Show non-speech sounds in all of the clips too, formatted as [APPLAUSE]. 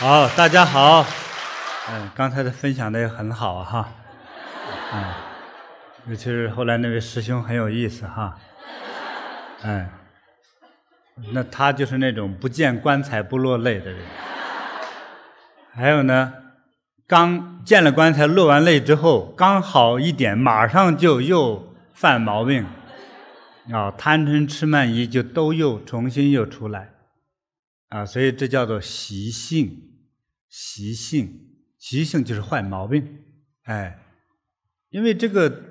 好，大家好。嗯，刚才的分享的也很好哈。嗯，尤其是后来那位师兄很有意思哈。嗯，那他就是那种不见棺材不落泪的人。还有呢，刚见了棺材落完泪之后，刚好一点，马上就又犯毛病。啊，贪嗔痴慢疑就都又重新又出来。啊，所以这叫做习性。习性，习性就是坏毛病。哎，因为这个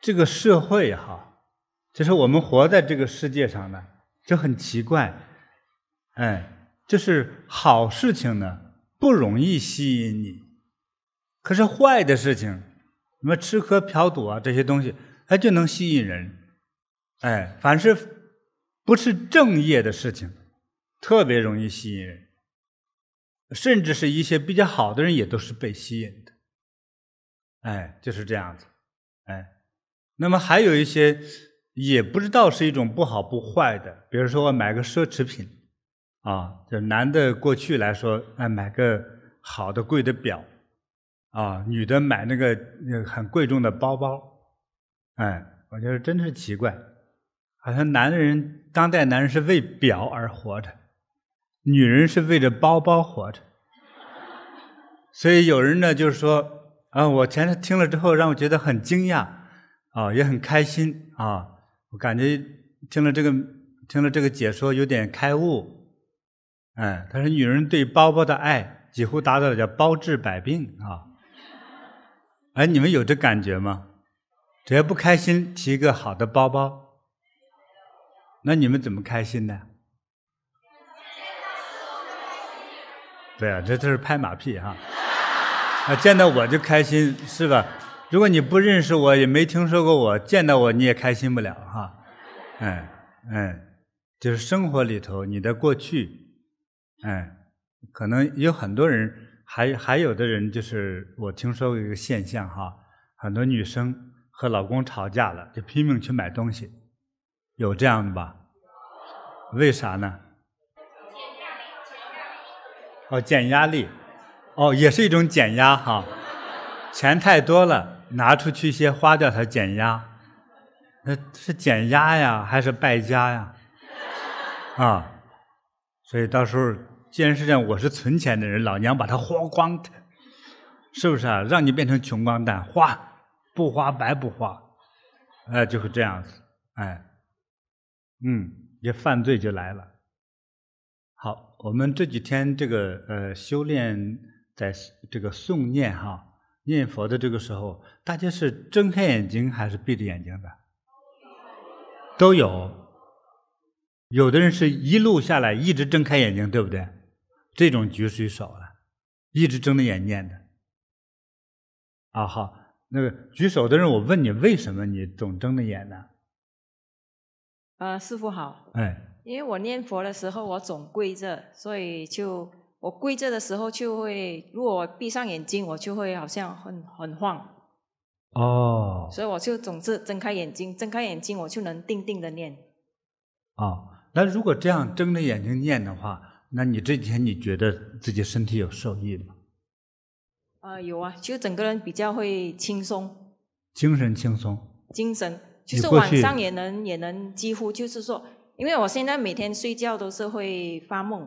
这个社会哈，就是我们活在这个世界上呢，就很奇怪。哎，就是好事情呢不容易吸引你，可是坏的事情，什么吃喝嫖赌啊这些东西，它就能吸引人。哎，凡是不是正业的事情，特别容易吸引人。甚至是一些比较好的人也都是被吸引的，哎，就是这样子，哎，那么还有一些也不知道是一种不好不坏的，比如说我买个奢侈品，啊，就男的过去来说，哎，买个好的贵的表，啊，女的买那个很贵重的包包，哎，我觉得真是奇怪，好像男人当代男人是为表而活着。女人是为着包包活着，所以有人呢，就是说，啊，我前天听了之后，让我觉得很惊讶，啊，也很开心啊，我感觉听了这个，听了这个解说有点开悟，哎，他说女人对包包的爱几乎达到了叫包治百病啊，哎，你们有这感觉吗？只要不开心，提一个好的包包，那你们怎么开心呢？对啊，这都是拍马屁哈，啊，见到我就开心是吧？如果你不认识我，也没听说过我，见到我你也开心不了哈。嗯嗯，就是生活里头你的过去，嗯，可能有很多人，还还有的人就是我听说过一个现象哈，很多女生和老公吵架了，就拼命去买东西，有这样的吧？为啥呢？哦，减压力，哦，也是一种减压哈。钱太多了，拿出去一些花掉，它减压，那是减压呀，还是败家呀？啊，所以到时候，既然是这样，我是存钱的人，老娘把它花光，是不是啊？让你变成穷光蛋，花不花白不花，哎，就会这样子，哎，嗯，这犯罪就来了，好。我们这几天这个呃修炼，在这个诵念哈念佛的这个时候，大家是睁开眼睛还是闭着眼睛的？都有，有的人是一路下来一直睁开眼睛，对不对？这种举手了，一直睁着眼念的。啊，好，那个举手的人，我问你，为什么你总睁着眼呢？呃，师傅好。哎。因为我念佛的时候，我总跪着，所以就我跪着的时候就会，如果我闭上眼睛，我就会好像很很晃。哦。所以我就总是睁开眼睛，睁开眼睛我就能定定的念。哦，那如果这样睁着眼睛念的话，那你这几天你觉得自己身体有受益吗？啊，有啊，就整个人比较会轻松。精神轻松。精神就是晚上也能也能几乎就是说。因为我现在每天睡觉都是会发梦，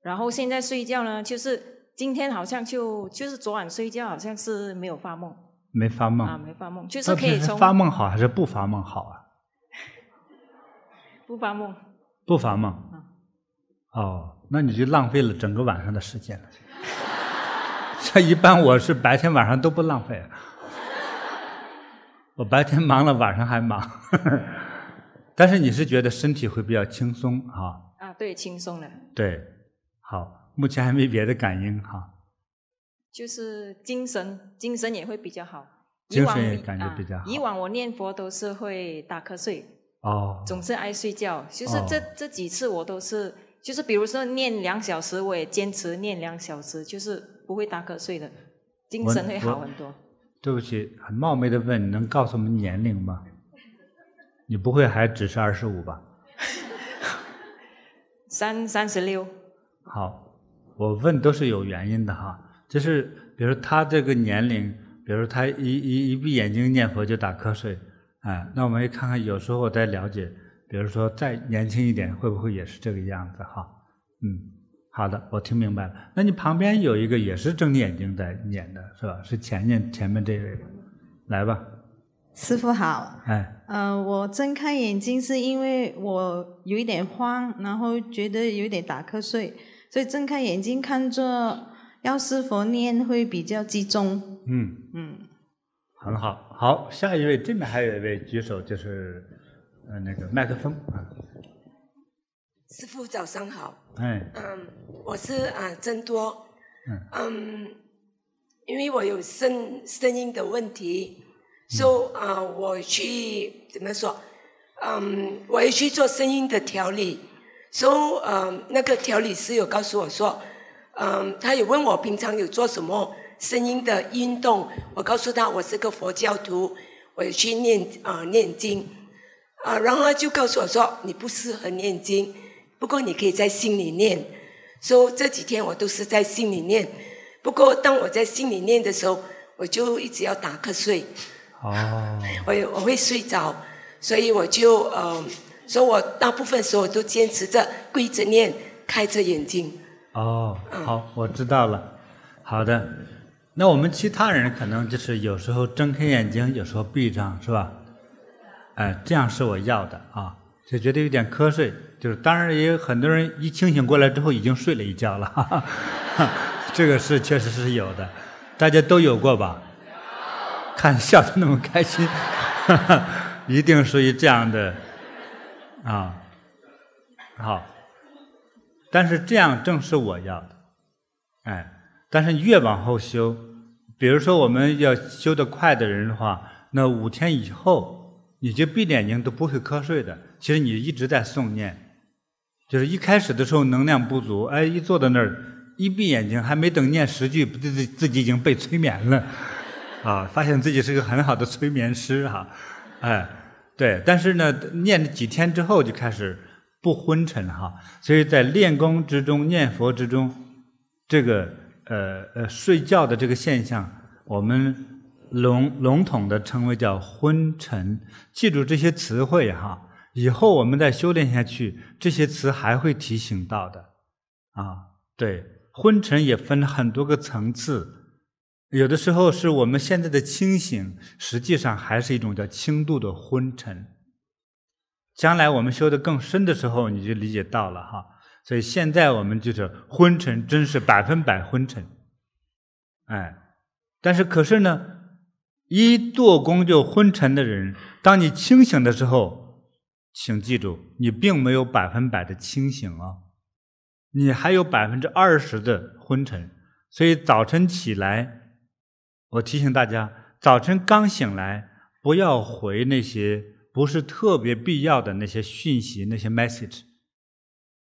然后现在睡觉呢，就是今天好像就就是昨晚睡觉好像是没有发梦，没发梦啊，没发梦，就是可以发梦好还是不发梦好啊？[LAUGHS] 不发梦，不发梦，哦，那你就浪费了整个晚上的时间了。这 [LAUGHS] 一般我是白天晚上都不浪费，我白天忙了晚上还忙。但是你是觉得身体会比较轻松哈？啊，对，轻松了。对，好，目前还没别的感应哈。就是精神，精神也会比较好。精神感觉比较好。以往我念佛都是会打瞌睡。哦。总是爱睡觉，就是这这几次我都是，就是比如说念两小时，我也坚持念两小时，就是不会打瞌睡的，精神会好很多。对不起，很冒昧的问，能告诉我们年龄吗？你不会还只是二十五吧？[LAUGHS] 三三十六。好，我问都是有原因的哈，就是比如他这个年龄，比如他一一一闭眼睛念佛就打瞌睡，哎，那我们看看有时候再了解，比如说再年轻一点会不会也是这个样子哈？嗯，好的，我听明白了。那你旁边有一个也是睁眼睛在念的是吧？是前面前面这位，来吧。师傅好，哎，呃，我睁开眼睛是因为我有一点慌，然后觉得有点打瞌睡，所以睁开眼睛看着药师佛念会比较集中。嗯嗯，很好，好，下一位，这边还有一位举手，就是呃那个麦克风啊，师傅早上好，哎，嗯，我是啊曾多，嗯，嗯，因为我有声声音的问题。说啊，我去怎么说？嗯，我也去做声音的调理。说嗯，那个调理师有告诉我说，嗯，他有问我平常有做什么声音的运动。我告诉他，我是个佛教徒，我去念啊念经啊。然后就告诉我说，你不适合念经，不过你可以在心里念。说这几天我都是在心里念。不过当我在心里念的时候，我就一直要打瞌睡。哦，我我会睡着，所以我就呃，所以我大部分时候都坚持着跪着念，开着眼睛。哦，好，我知道了。好的，那我们其他人可能就是有时候睁开眼睛，有时候闭上，是吧？哎，这样是我要的啊，就觉得有点瞌睡。就是当然也有很多人一清醒过来之后已经睡了一觉了，哈哈这个是确实是有的，大家都有过吧？看笑得那么开心，[LAUGHS] 一定属于这样的啊，好，但是这样正是我要的，哎，但是越往后修，比如说我们要修得快的人的话，那五天以后你就闭眼睛都不会瞌睡的，其实你一直在诵念，就是一开始的时候能量不足，哎，一坐在那儿一闭眼睛，还没等念十句，自自自己已经被催眠了。啊，发现自己是个很好的催眠师哈，哎，对，但是呢，念几天之后就开始不昏沉哈，所以在练功之中、念佛之中，这个呃呃睡觉的这个现象，我们笼笼统的称为叫昏沉，记住这些词汇哈，以后我们再修炼下去，这些词还会提醒到的，啊，对，昏沉也分很多个层次。有的时候是我们现在的清醒，实际上还是一种叫轻度的昏沉。将来我们修的更深的时候，你就理解到了哈。所以现在我们就是昏沉，真是百分百昏沉。哎，但是可是呢，一做工就昏沉的人，当你清醒的时候，请记住，你并没有百分百的清醒啊，你还有百分之二十的昏沉。所以早晨起来。我提醒大家，早晨刚醒来，不要回那些不是特别必要的那些讯息，那些 message。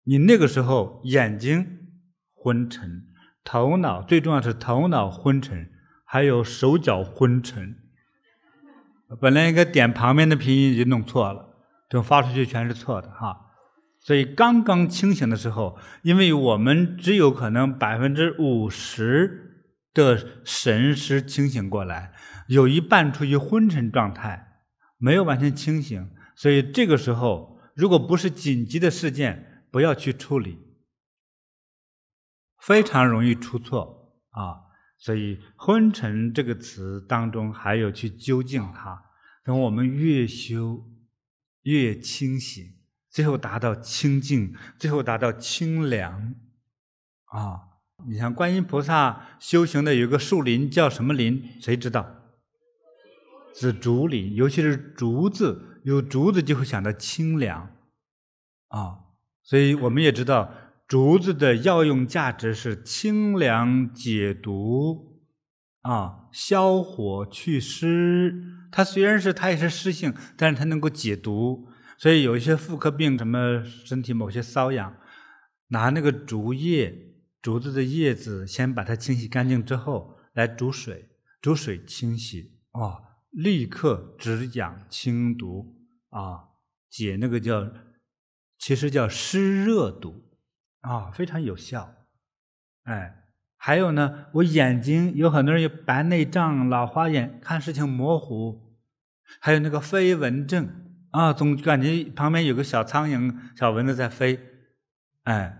你那个时候眼睛昏沉，头脑最重要是头脑昏沉，还有手脚昏沉。本来应该点旁边的拼音已经弄错了，等发出去全是错的哈。所以刚刚清醒的时候，因为我们只有可能百分之五十。的神识清醒过来，有一半处于昏沉状态，没有完全清醒。所以这个时候，如果不是紧急的事件，不要去处理，非常容易出错啊。所以“昏沉”这个词当中，还有去究竟它。等我们越修越清醒，最后达到清净，最后达到清凉，啊。你像观音菩萨修行的有个树林叫什么林？谁知道？是竹林，尤其是竹子，有竹子就会想到清凉，啊，所以我们也知道竹子的药用价值是清凉解毒，啊，消火祛湿。它虽然是它也是湿性，但是它能够解毒，所以有一些妇科病，什么身体某些瘙痒，拿那个竹叶。竹子的叶子，先把它清洗干净之后，来煮水，煮水清洗哦，立刻止痒、清毒啊，解那个叫，其实叫湿热毒啊，非常有效。哎，还有呢，我眼睛有很多人有白内障、老花眼，看事情模糊，还有那个飞蚊症啊，总感觉旁边有个小苍蝇、小蚊子在飞，哎。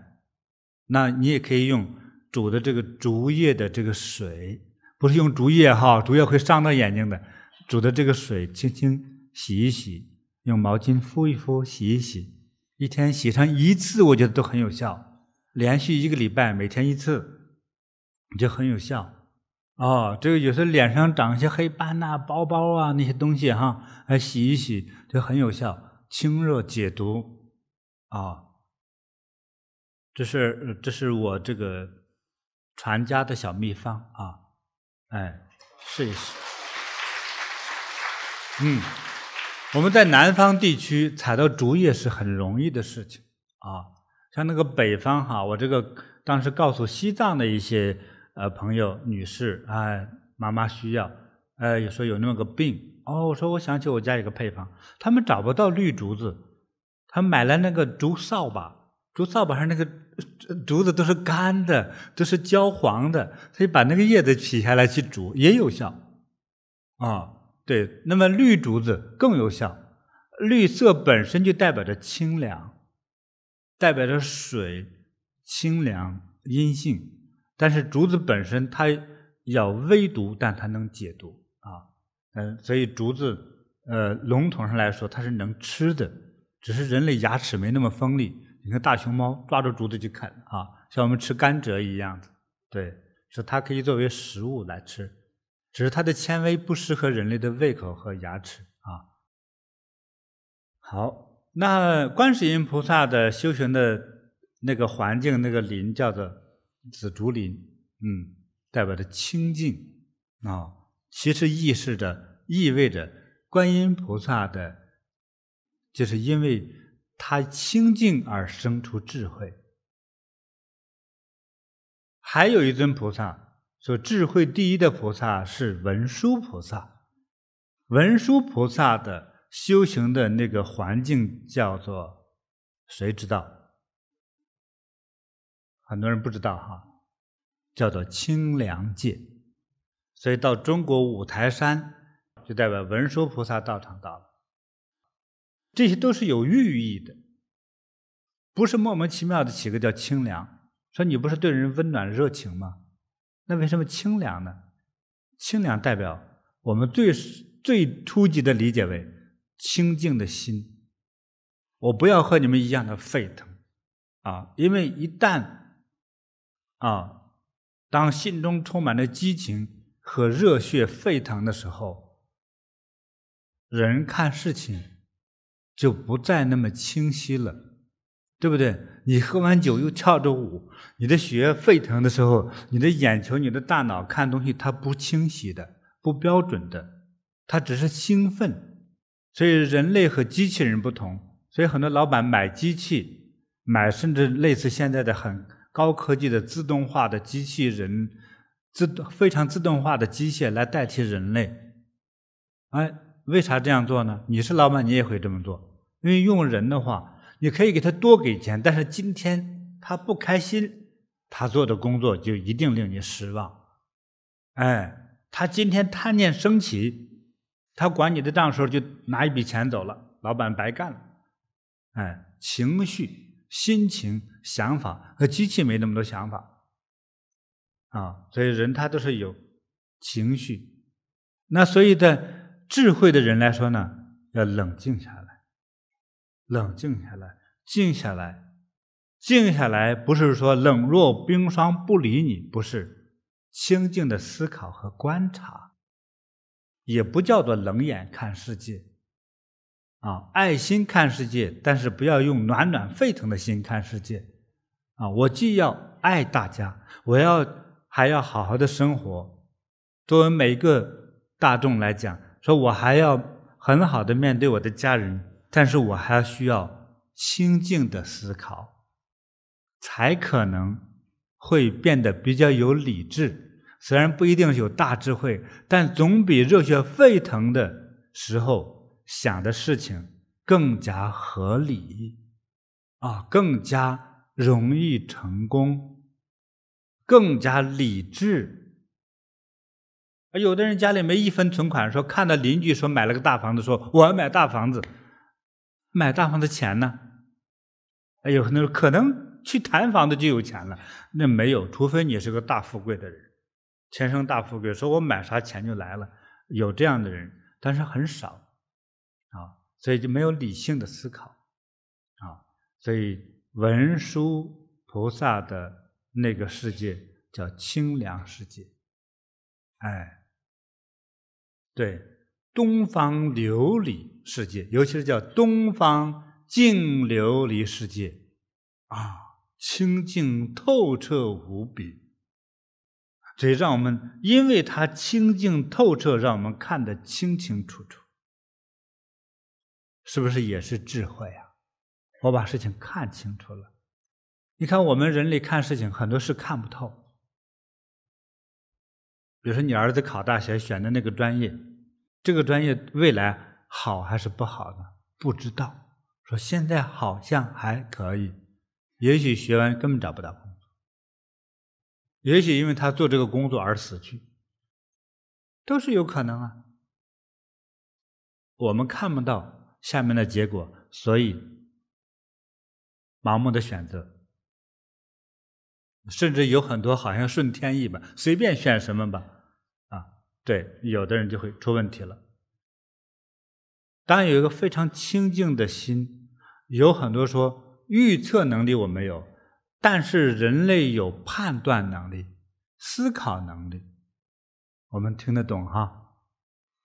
那你也可以用煮的这个竹叶的这个水，不是用竹叶哈，竹叶会伤到眼睛的。煮的这个水，轻轻洗一洗，用毛巾敷一敷，洗一洗，一天洗上一次，我觉得都很有效。连续一个礼拜，每天一次，就很有效。哦，这个有时候脸上长一些黑斑呐、包包啊那些东西哈，来洗一洗，就很有效，清热解毒啊。这是这是我这个传家的小秘方啊！哎，试一试。嗯，我们在南方地区采到竹叶是很容易的事情啊。像那个北方哈，我这个当时告诉西藏的一些呃朋友女士啊，妈妈需要哎，说有那么个病哦，我说我想起我家一个配方，他们找不到绿竹子，他买了那个竹扫把。竹扫把上那个竹子都是干的，都是焦黄的，他就把那个叶子取下来去煮，也有效。啊，对，那么绿竹子更有效，绿色本身就代表着清凉，代表着水、清凉、阴性。但是竹子本身它要微毒，但它能解毒啊。嗯，所以竹子，呃，笼统上来说，它是能吃的，只是人类牙齿没那么锋利。你看大熊猫抓住竹子就啃啊，像我们吃甘蔗一样的，对，是它可以作为食物来吃，只是它的纤维不适合人类的胃口和牙齿啊。好，那观世音菩萨的修行的那个环境，那个林叫做紫竹林，嗯，代表着清净啊，其实意示着意味着观音菩萨的，就是因为。他清净而生出智慧。还有一尊菩萨，说智慧第一的菩萨是文殊菩萨。文殊菩萨的修行的那个环境叫做谁知道？很多人不知道哈，叫做清凉界。所以到中国五台山，就代表文殊菩萨道场到了。这些都是有寓意的，不是莫名其妙的起个叫清凉。说你不是对人温暖热情吗？那为什么清凉呢？清凉代表我们最最初级的理解为清静的心。我不要和你们一样的沸腾，啊，因为一旦啊，当心中充满了激情和热血沸腾的时候，人看事情。就不再那么清晰了，对不对？你喝完酒又跳着舞，你的血液沸腾的时候，你的眼球、你的大脑看东西，它不清晰的、不标准的，它只是兴奋。所以人类和机器人不同。所以很多老板买机器，买甚至类似现在的很高科技的自动化的机器人，自非常自动化的机械来代替人类。哎，为啥这样做呢？你是老板，你也会这么做。因为用人的话，你可以给他多给钱，但是今天他不开心，他做的工作就一定令你失望。哎，他今天贪念升起，他管你的账时候就拿一笔钱走了，老板白干了。哎，情绪、心情、想法和机器没那么多想法啊。所以人他都是有情绪，那所以在智慧的人来说呢，要冷静下来。冷静下来，静下来，静下来，不是说冷若冰霜不理你，不是清静的思考和观察，也不叫做冷眼看世界，啊，爱心看世界，但是不要用暖暖沸腾的心看世界，啊，我既要爱大家，我要还要好好的生活，作为每一个大众来讲，说我还要很好的面对我的家人。但是我还需要清静的思考，才可能会变得比较有理智。虽然不一定有大智慧，但总比热血沸腾的时候想的事情更加合理，啊，更加容易成功，更加理智。有的人家里没一分存款，说看到邻居说买了个大房子，说我要买大房子。买大房的钱呢？哎，有很多可能去谈房子就有钱了，那没有，除非你是个大富贵的人，天生大富贵，说我买啥钱就来了，有这样的人，但是很少，啊，所以就没有理性的思考，啊，所以文殊菩萨的那个世界叫清凉世界，哎，对，东方琉璃。世界，尤其是叫东方净琉璃世界，啊，清净透彻无比。所以让我们，因为它清净透彻，让我们看得清清楚楚，是不是也是智慧呀？我把事情看清楚了。你看我们人类看事情，很多事看不透。比如说你儿子考大学选的那个专业，这个专业未来。好还是不好呢？不知道。说现在好像还可以，也许学完根本找不到工作，也许因为他做这个工作而死去，都是有可能啊。我们看不到下面的结果，所以盲目的选择，甚至有很多好像顺天意吧，随便选什么吧，啊，对，有的人就会出问题了。当然有一个非常清净的心，有很多说预测能力我没有，但是人类有判断能力、思考能力，我们听得懂哈。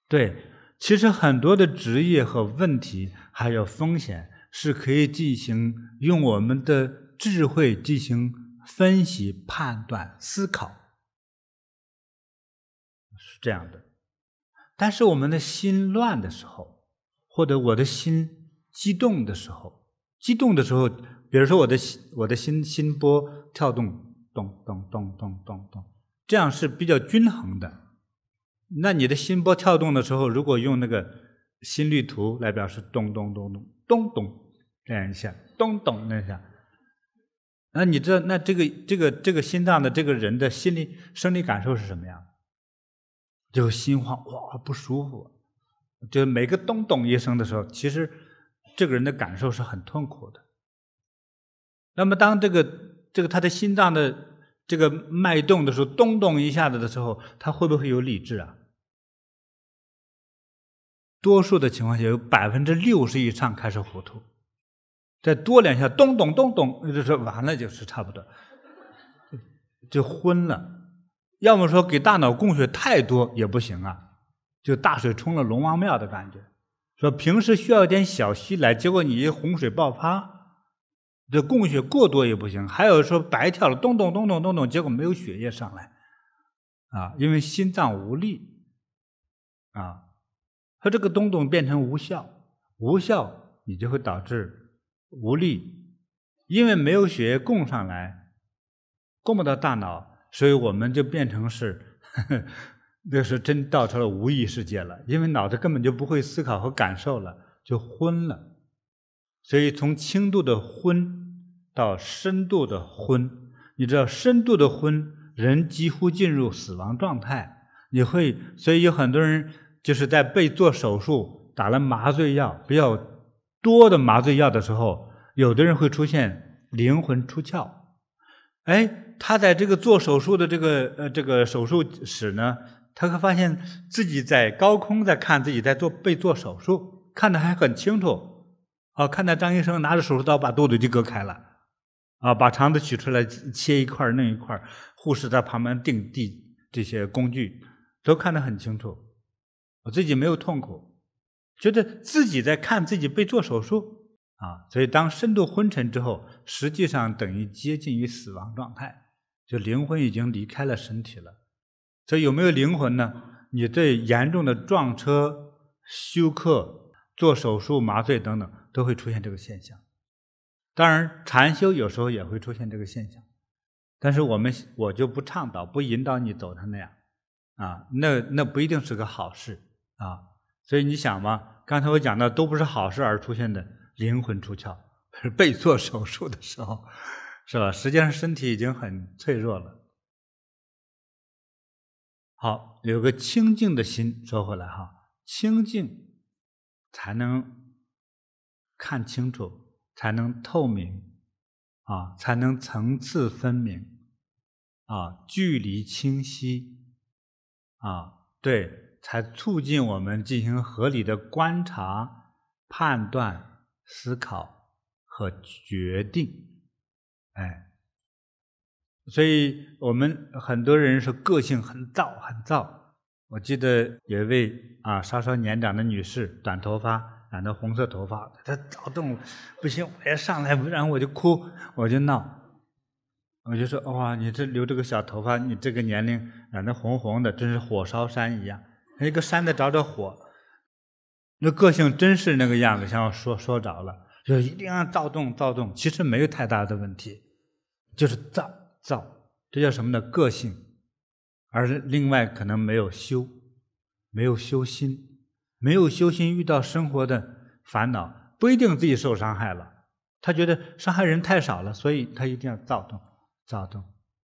对，其实很多的职业和问题还有风险是可以进行用我们的智慧进行分析、判断、思考，是这样的。但是我们的心乱的时候。或者我的心激动的时候，激动的时候，比如说我的心，我的心心波跳动，咚咚咚咚咚咚，这样是比较均衡的。那你的心波跳动的时候，如果用那个心率图来表示，咚咚咚咚咚咚，这样一下，咚咚那一下，那你知道，那这个这个这个心脏的这个人的心理生理感受是什么呀？就心慌，哇，不舒服。就是每个咚咚一声的时候，其实这个人的感受是很痛苦的。那么，当这个这个他的心脏的这个脉动的时候，咚咚一下子的时候，他会不会有理智啊？多数的情况下，有百分之六十以上开始糊涂，再多两下咚咚咚咚，就是完了，就是差不多就昏了。要么说给大脑供血太多也不行啊。就大水冲了龙王庙的感觉，说平时需要一点小溪来，结果你一洪水爆发，这供血过多也不行，还有说白跳了咚咚咚咚咚咚，结果没有血液上来，啊，因为心脏无力，啊，和这个咚咚变成无效，无效，你就会导致无力，因为没有血液供上来，供不到大脑，所以我们就变成是。呵那是真到了无意识界了，因为脑子根本就不会思考和感受了，就昏了。所以从轻度的昏到深度的昏，你知道深度的昏，人几乎进入死亡状态。你会，所以有很多人就是在被做手术打了麻醉药比较多的麻醉药的时候，有的人会出现灵魂出窍。哎，他在这个做手术的这个呃这个手术室呢。他会发现自己在高空在看自己在做被做手术，看的还很清楚。啊，看到张医生拿着手术刀把肚子就割开了，啊，把肠子取出来切一块儿弄一块儿，护士在旁边定地这些工具，都看得很清楚。我自己没有痛苦，觉得自己在看自己被做手术啊。所以，当深度昏沉之后，实际上等于接近于死亡状态，就灵魂已经离开了身体了。所以有没有灵魂呢？你对严重的撞车、休克、做手术、麻醉等等，都会出现这个现象。当然，禅修有时候也会出现这个现象，但是我们我就不倡导、不引导你走成那样啊，那那不一定是个好事啊。所以你想吧，刚才我讲的都不是好事而出现的灵魂出窍，是 [LAUGHS] 被做手术的时候，是吧？实际上身体已经很脆弱了。好，有个清净的心，说回来哈，清净才能看清楚，才能透明啊，才能层次分明啊，距离清晰啊，对，才促进我们进行合理的观察、判断、思考和决定，哎。所以我们很多人是个性很燥很燥。我记得有一位啊稍稍年长的女士，短头发，染的红色头发，她躁动，不行，我要上来，不然我就哭，我就闹，我就说哇，你这留这个小头发，你这个年龄染的红红的，真是火烧山一样，一个山的着着火，那个性真是那个样子，像说说着了，就一定要躁动躁动。其实没有太大的问题，就是躁。躁，这叫什么呢？个性，而另外可能没有修，没有修心，没有修心，遇到生活的烦恼，不一定自己受伤害了，他觉得伤害人太少了，所以他一定要躁动，躁动，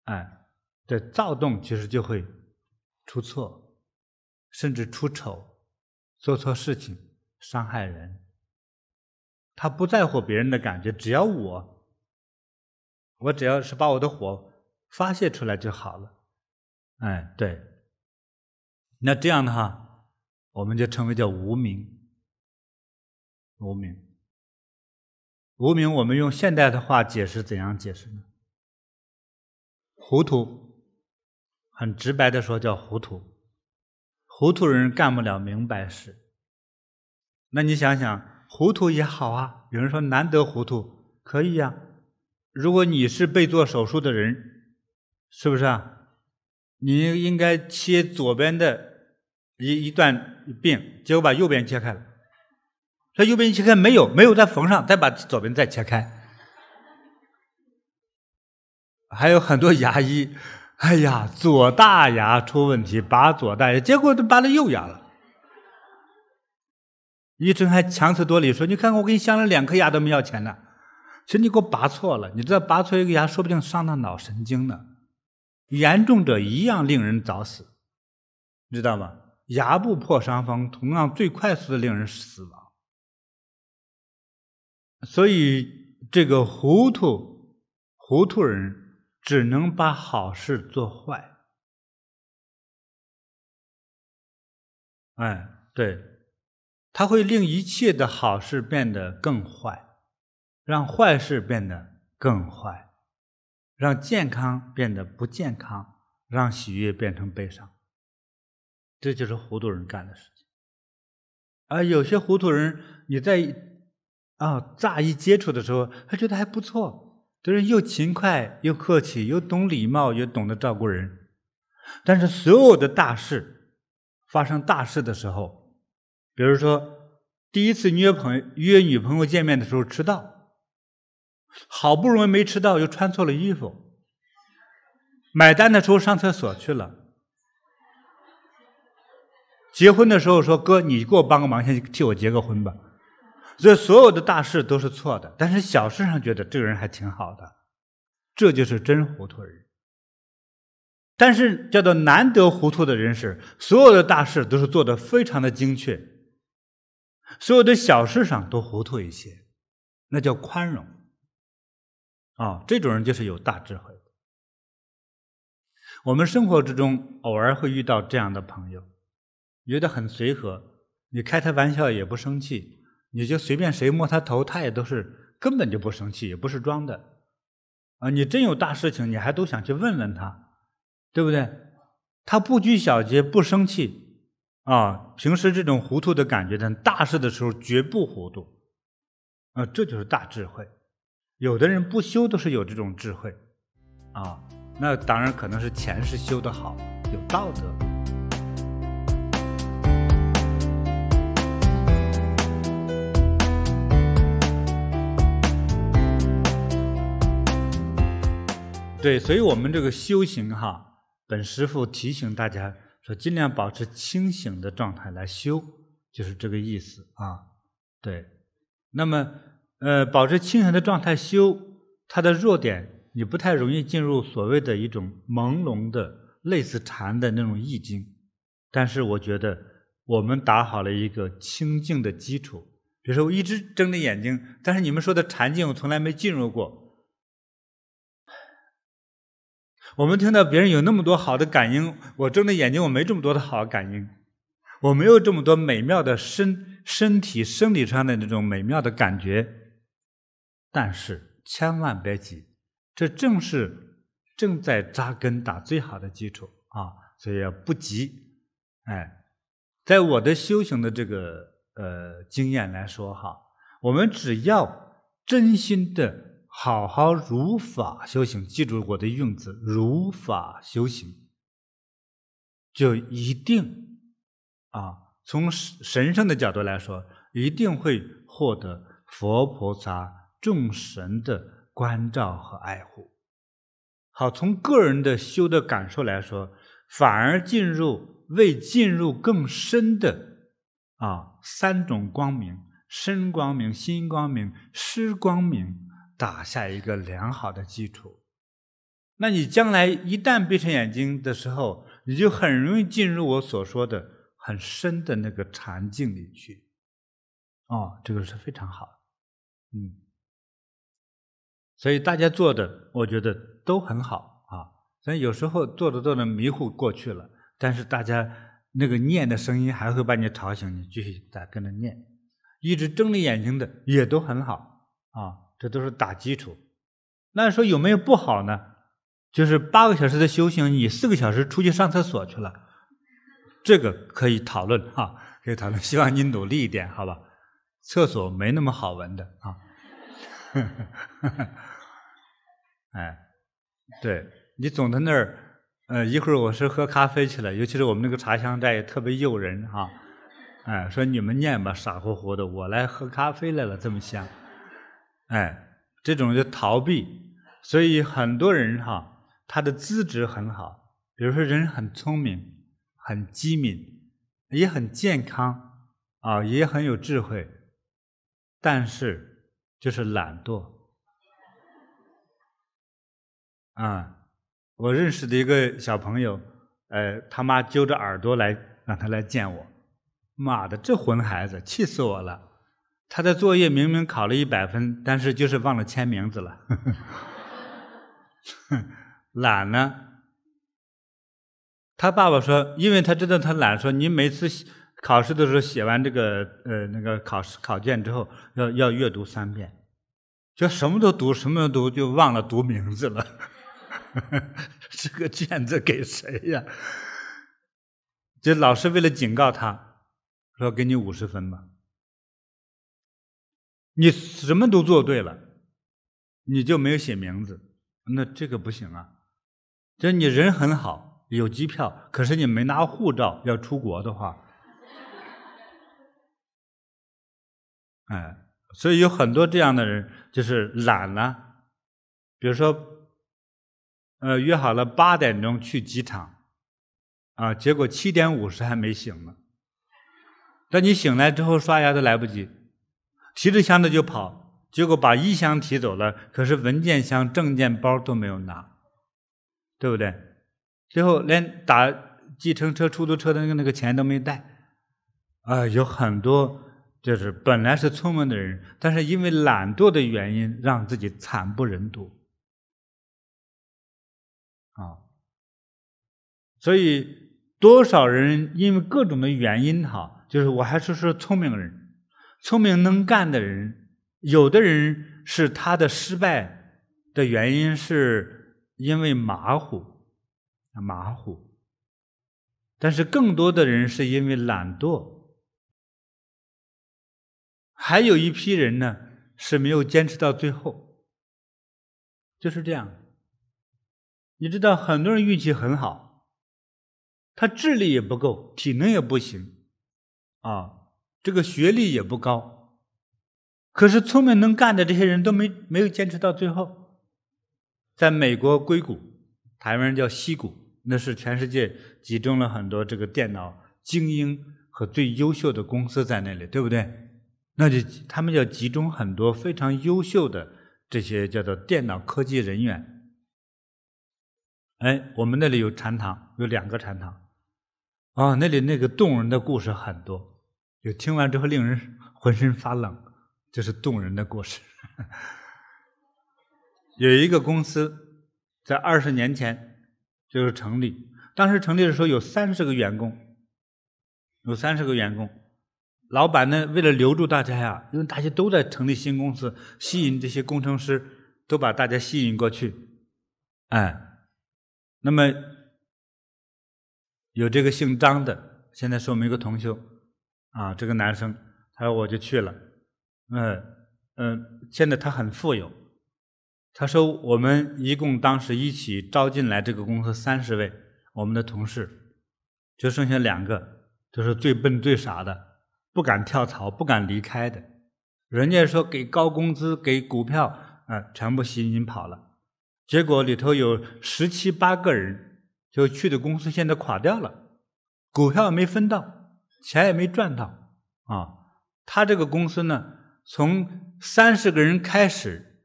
哎，这躁动其实就会出错，甚至出丑，做错事情，伤害人，他不在乎别人的感觉，只要我。我只要是把我的火发泄出来就好了，哎，对，那这样的话，我们就称为叫无名。无名，无名。我们用现代的话解释，怎样解释呢？糊涂，很直白的说叫糊涂。糊涂人干不了明白事。那你想想，糊涂也好啊，有人说难得糊涂，可以呀。如果你是被做手术的人，是不是啊？你应该切左边的一一段病，结果把右边切开了。他右边切开没有？没有再缝上，再把左边再切开。还有很多牙医，哎呀，左大牙出问题，拔左大牙，结果都拔了右牙了。医生还强词夺理说：“你看我给你镶了两颗牙，都没要钱呢。”其实你给我拔错了，你知道拔错一个牙，说不定伤到脑神经呢，严重者一样令人早死，你知道吗？牙部破伤风同样最快速的令人死亡。所以这个糊涂糊涂人只能把好事做坏，哎，对，他会令一切的好事变得更坏。让坏事变得更坏，让健康变得不健康，让喜悦变成悲伤，这就是糊涂人干的事情。而有些糊涂人，你在啊乍一接触的时候，他觉得还不错，就是又勤快又客气又懂礼貌又懂得照顾人。但是所有的大事发生大事的时候，比如说第一次约朋约女朋友见面的时候迟到。好不容易没迟到，又穿错了衣服。买单的时候上厕所去了。结婚的时候说：“哥，你给我帮个忙，先替我结个婚吧。”所以所有的大事都是错的，但是小事上觉得这个人还挺好的，这就是真糊涂人。但是叫做难得糊涂的人是，所有的大事都是做的非常的精确，所有的小事上都糊涂一些，那叫宽容。哦，这种人就是有大智慧。我们生活之中偶尔会遇到这样的朋友，觉得很随和，你开他玩笑也不生气，你就随便谁摸他头，他也都是根本就不生气，也不是装的。啊，你真有大事情，你还都想去问问他，对不对？他不拘小节，不生气，啊，平时这种糊涂的感觉，但大事的时候绝不糊涂。啊，这就是大智慧。有的人不修都是有这种智慧啊，那当然可能是前世修的好，有道德。对，所以，我们这个修行哈，本师傅提醒大家说，尽量保持清醒的状态来修，就是这个意思啊。对，那么。呃，保持清醒的状态修，它的弱点你不太容易进入所谓的一种朦胧的类似禅的那种意境。但是我觉得我们打好了一个清净的基础。比如说，我一直睁着眼睛，但是你们说的禅境，我从来没进入过。我们听到别人有那么多好的感应，我睁着眼睛，我没这么多的好感应，我没有这么多美妙的身身体、生理上的那种美妙的感觉。但是千万别急，这正是正在扎根打最好的基础啊！所以不急，哎，在我的修行的这个呃经验来说哈，我们只要真心的好好如法修行，记住我的用字“如法修行”，就一定啊，从神圣的角度来说，一定会获得佛菩萨。众神的关照和爱护，好，从个人的修的感受来说，反而进入为进入更深的啊三种光明深光明、心光明、失光明打下一个良好的基础。那你将来一旦闭上眼睛的时候，你就很容易进入我所说的很深的那个禅境里去。哦，这个是非常好，嗯。所以大家做的，我觉得都很好啊。所以有时候做着做着迷糊过去了，但是大家那个念的声音还会把你吵醒，你继续再跟着念。一直睁着眼睛的也都很好啊，这都是打基础。那说有没有不好呢？就是八个小时的修行，你四个小时出去上厕所去了，这个可以讨论啊，可以讨论。希望你努力一点，好吧？厕所没那么好闻的啊。呵呵呵呵，哎，对，你总在那儿，呃，一会儿我是喝咖啡去了，尤其是我们那个茶香寨也特别诱人哈，哎，说你们念吧，傻乎乎的，我来喝咖啡来了，这么香。哎，这种就逃避，所以很多人哈，他的资质很好，比如说人很聪明，很机敏，也很健康啊，也很有智慧，但是。就是懒惰，啊！我认识的一个小朋友，哎，他妈揪着耳朵来让他来见我。妈的，这混孩子，气死我了！他的作业明明考了一百分，但是就是忘了签名字了。[LAUGHS] 懒呢？他爸爸说，因为他知道他懒，说你每次。考试的时候写完这个呃那个考试考卷之后，要要阅读三遍，就什么都读，什么都读，就忘了读名字了。这 [LAUGHS] 个卷子给谁呀？就老师为了警告他，说给你五十分吧。你什么都做对了，你就没有写名字，那这个不行啊。就你人很好，有机票，可是你没拿护照，要出国的话。哎，所以有很多这样的人，就是懒了。比如说，呃，约好了八点钟去机场，啊，结果七点五十还没醒呢。等你醒来之后，刷牙都来不及，提着箱子就跑，结果把衣箱提走了，可是文件箱、证件包都没有拿，对不对？最后连打计程车、出租车的那个那个钱都没带，啊，有很多。就是本来是聪明的人，但是因为懒惰的原因，让自己惨不忍睹啊！所以多少人因为各种的原因，哈，就是我还是说聪明人、聪明能干的人，有的人是他的失败的原因是因为马虎，马虎，但是更多的人是因为懒惰。还有一批人呢是没有坚持到最后，就是这样。你知道，很多人运气很好，他智力也不够，体能也不行，啊，这个学历也不高，可是聪明能干的这些人都没没有坚持到最后。在美国硅谷，台湾人叫西谷，那是全世界集中了很多这个电脑精英和最优秀的公司在那里，对不对？那就他们要集中很多非常优秀的这些叫做电脑科技人员，哎，我们那里有禅堂，有两个禅堂，啊，那里那个动人的故事很多，就听完之后令人浑身发冷，这是动人的故事。有一个公司在二十年前就是成立，当时成立的时候有三十个员工，有三十个员工。老板呢？为了留住大家呀，因为大家都在成立新公司，吸引这些工程师，都把大家吸引过去。哎，那么有这个姓张的，现在是我们一个同学，啊，这个男生，他说我就去了。嗯嗯，现在他很富有。他说我们一共当时一起招进来这个公司三十位我们的同事，就剩下两个，就是最笨最傻的。不敢跳槽、不敢离开的，人家说给高工资、给股票，啊，全部吸引跑了。结果里头有十七八个人就去的公司，现在垮掉了，股票没分到，钱也没赚到啊。他这个公司呢，从三十个人开始，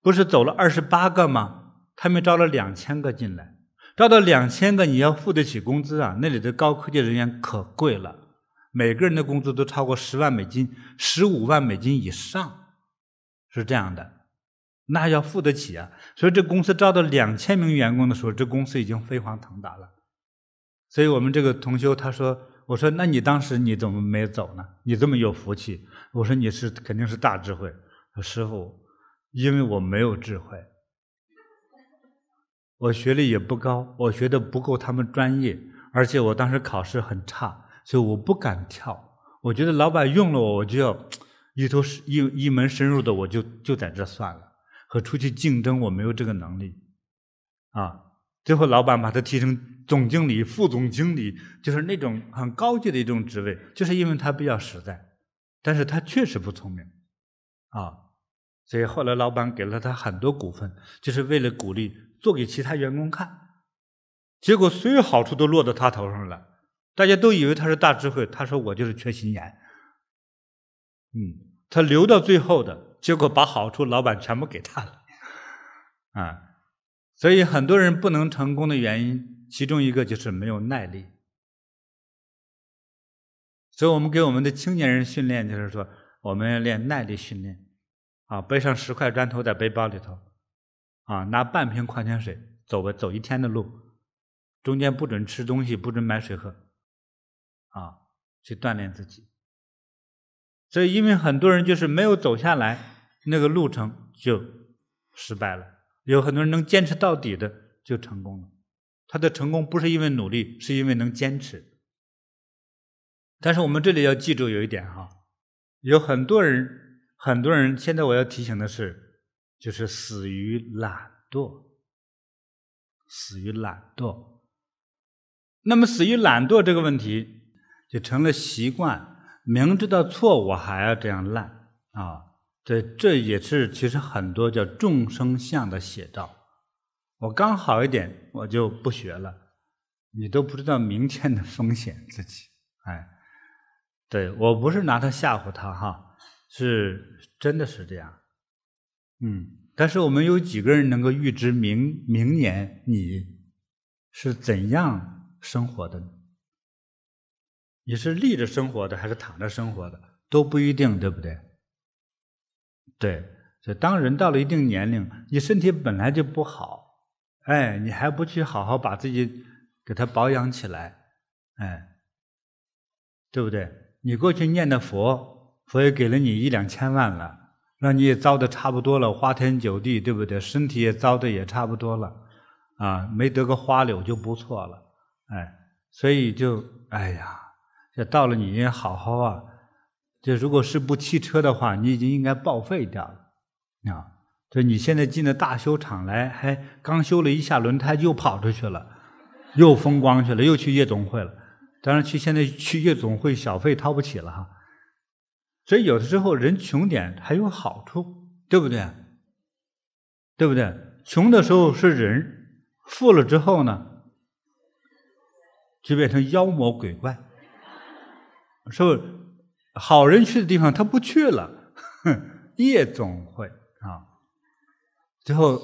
不是走了二十八个吗？他们招了两千个进来，招到两千个，你要付得起工资啊？那里的高科技人员可贵了。每个人的工资都超过十万美金，十五万美金以上，是这样的，那要付得起啊！所以这公司招到两千名员工的时候，这公司已经飞黄腾达了。所以我们这个同修他说：“我说那你当时你怎么没走呢？你这么有福气。”我说：“你是肯定是大智慧。”说：“师傅，因为我没有智慧，我学历也不高，我学的不够他们专业，而且我当时考试很差。”所以我不敢跳，我觉得老板用了我，我就要一头一一门深入的，我就就在这算了，和出去竞争我没有这个能力，啊，最后老板把他提升总经理、副总经理，就是那种很高级的一种职位，就是因为他比较实在，但是他确实不聪明，啊，所以后来老板给了他很多股份，就是为了鼓励做给其他员工看，结果所有好处都落到他头上了。大家都以为他是大智慧，他说我就是缺心眼。嗯，他留到最后的结果，把好处老板全部给他了。啊，所以很多人不能成功的原因，其中一个就是没有耐力。所以我们给我们的青年人训练，就是说，我们要练耐力训练。啊，背上十块砖头在背包里头，啊，拿半瓶矿泉水走吧，走一天的路，中间不准吃东西，不准买水喝。啊，去锻炼自己，所以因为很多人就是没有走下来，那个路程就失败了。有很多人能坚持到底的就成功了，他的成功不是因为努力，是因为能坚持。但是我们这里要记住有一点哈，有很多人，很多人现在我要提醒的是，就是死于懒惰，死于懒惰。那么死于懒惰这个问题。就成了习惯，明知道错我还要这样烂啊！这这也是其实很多叫众生相的写照。我刚好一点，我就不学了，你都不知道明天的风险自己哎。对我不是拿他吓唬他哈，是真的是这样。嗯，但是我们有几个人能够预知明明年你是怎样生活的？你是立着生活的还是躺着生活的都不一定，对不对？对，所以当人到了一定年龄，你身体本来就不好，哎，你还不去好好把自己给他保养起来，哎，对不对？你过去念的佛，佛也给了你一两千万了，让你也糟的差不多了，花天酒地，对不对？身体也糟的也差不多了，啊，没得个花柳就不错了，哎，所以就哎呀。这到了，你好好啊！这如果是不汽车的话，你已经应该报废掉了，啊！这你现在进了大修厂来，还刚修了一下轮胎，又跑出去了，又风光去了，又去夜总会了。当然，去现在去夜总会，小费掏不起了哈。所以，有的时候人穷点还有好处，对不对？对不对？穷的时候是人，富了之后呢，就变成妖魔鬼怪。说好人去的地方他不去了，[LAUGHS] 夜总会啊，最后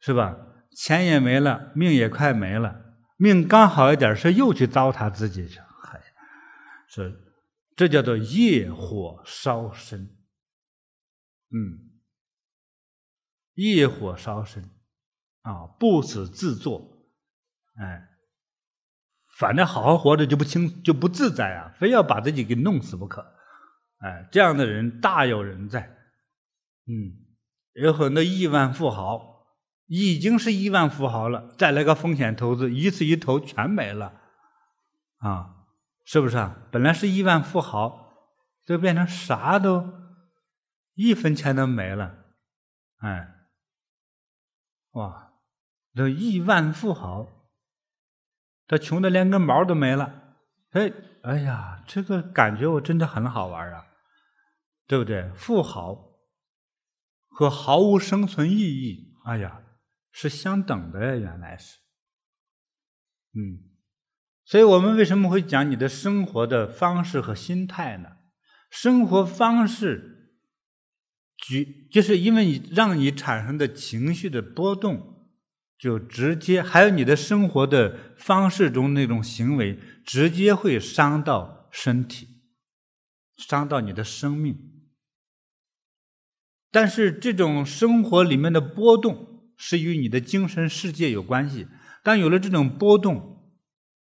是吧，钱也没了，命也快没了，命刚好一点是又去糟蹋自己去，是这叫做业火烧身，嗯，业火烧身啊，不死自作，哎。反正好好活着就不清就不自在啊，非要把自己给弄死不可，哎，这样的人大有人在，嗯，有很多亿万富豪已经是亿万富豪了，再来个风险投资，一次一投全没了，啊，是不是啊？本来是亿万富豪，就变成啥都一分钱都没了，哎，哇，这亿万富豪。他穷的连根毛都没了，哎，哎呀，这个感觉我真的很好玩啊，对不对？富豪和毫无生存意义，哎呀，是相等的呀，原来是，嗯，所以我们为什么会讲你的生活的方式和心态呢？生活方式，举就是因为你让你产生的情绪的波动。就直接还有你的生活的方式中那种行为，直接会伤到身体，伤到你的生命。但是这种生活里面的波动是与你的精神世界有关系。当有了这种波动，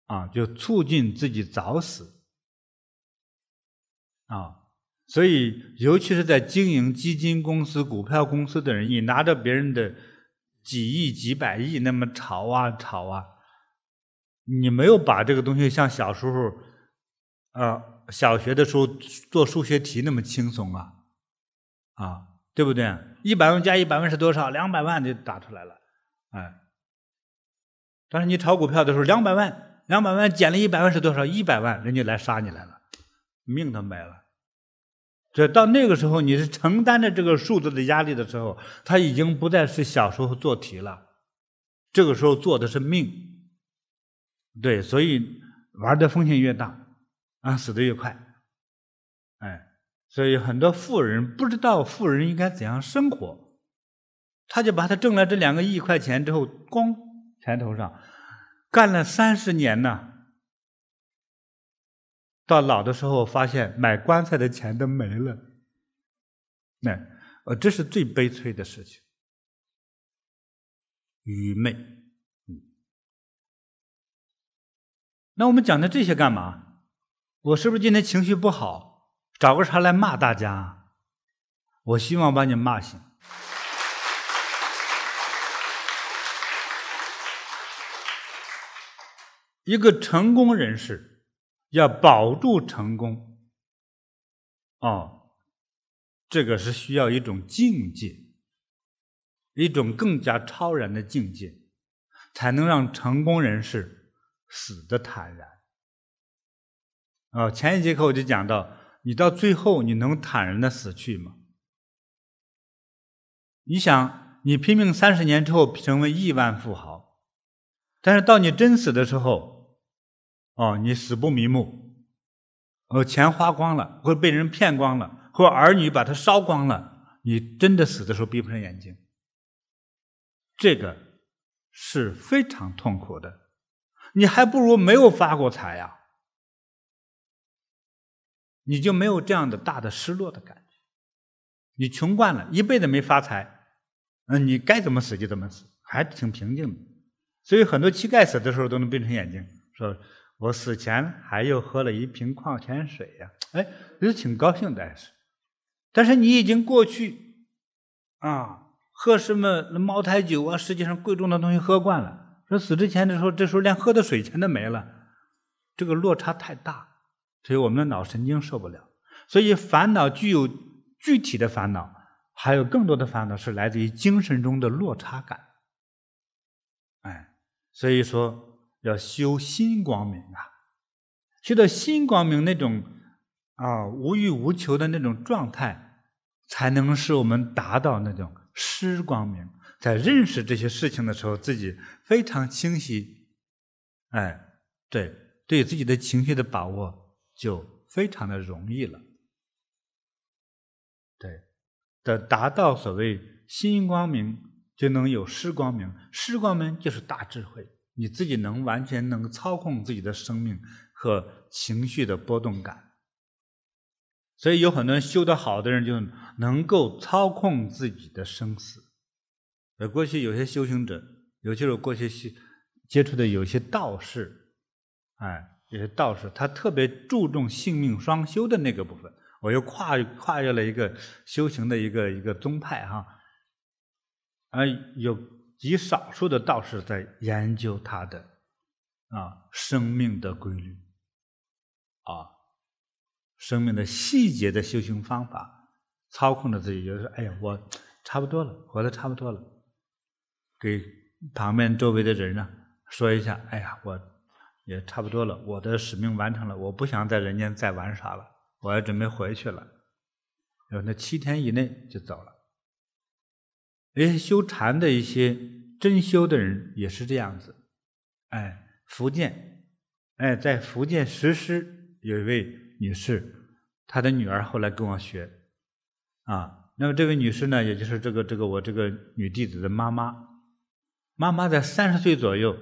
啊，就促进自己早死，啊，所以尤其是在经营基金公司、股票公司的人，你拿着别人的。几亿、几百亿那么炒啊炒啊，你没有把这个东西像小时候，呃，小学的时候做数学题那么轻松啊，啊，对不对？一百万加一百万是多少？两百万就打出来了，哎。但是你炒股票的时候，两百万，两百万减了一百万是多少？一百万，人家来杀你来了，命都没了。这到那个时候，你是承担着这个数字的压力的时候，他已经不再是小时候做题了，这个时候做的是命。对，所以玩的风险越大，啊，死的越快。哎，所以很多富人不知道富人应该怎样生活，他就把他挣了这两个亿块钱之后，光钱头上干了三十年呢。到老的时候，发现买棺材的钱都没了，那呃，这是最悲催的事情。愚昧，那我们讲的这些干嘛？我是不是今天情绪不好，找个茬来骂大家？我希望把你骂醒。一个成功人士。要保住成功，啊，这个是需要一种境界，一种更加超然的境界，才能让成功人士死的坦然。啊，前一节课我就讲到，你到最后你能坦然的死去吗？你想，你拼命三十年之后成为亿万富豪，但是到你真死的时候。哦，你死不瞑目，呃，钱花光了，或被人骗光了，或儿女把他烧光了，你真的死的时候闭不上眼睛，这个是非常痛苦的。你还不如没有发过财呀，你就没有这样的大的失落的感觉。你穷惯了，一辈子没发财，嗯，你该怎么死就怎么死，还挺平静的。所以很多乞丐死的时候都能闭上眼睛，说。我死前还又喝了一瓶矿泉水呀，哎，也是挺高兴的。但是你已经过去啊，喝什么茅台酒啊，世界上贵重的东西喝惯了，说死之前的时候，这时候连喝的水钱都没了，这个落差太大，所以我们的脑神经受不了。所以烦恼具有具体的烦恼，还有更多的烦恼是来自于精神中的落差感。哎，所以说。要修心光明啊，修到心光明那种啊无欲无求的那种状态，才能使我们达到那种失光明。在认识这些事情的时候，自己非常清晰，哎，对，对自己的情绪的把握就非常的容易了。对，的达到所谓心光明，就能有失光明。失光明就是大智慧。你自己能完全能操控自己的生命和情绪的波动感，所以有很多人修的好的人就能够操控自己的生死。呃，过去有些修行者，尤其是过去去接触的有些道士，哎，有些道士他特别注重性命双修的那个部分。我又跨跨越了一个修行的一个一个宗派哈，啊有。极少数的道士在研究他的啊生命的规律，啊生命的细节的修行方法，操控着自己，就是哎呀，我差不多了，活的差不多了，给旁边周围的人呢说一下，哎呀，我也差不多了，我的使命完成了，我不想在人间再玩耍了，我要准备回去了，有那七天以内就走了。哎，修禅的一些真修的人也是这样子，哎，福建，哎，在福建石狮有一位女士，她的女儿后来跟我学，啊，那么这位女士呢，也就是这个这个我这个女弟子的妈妈，妈妈在三十岁左右，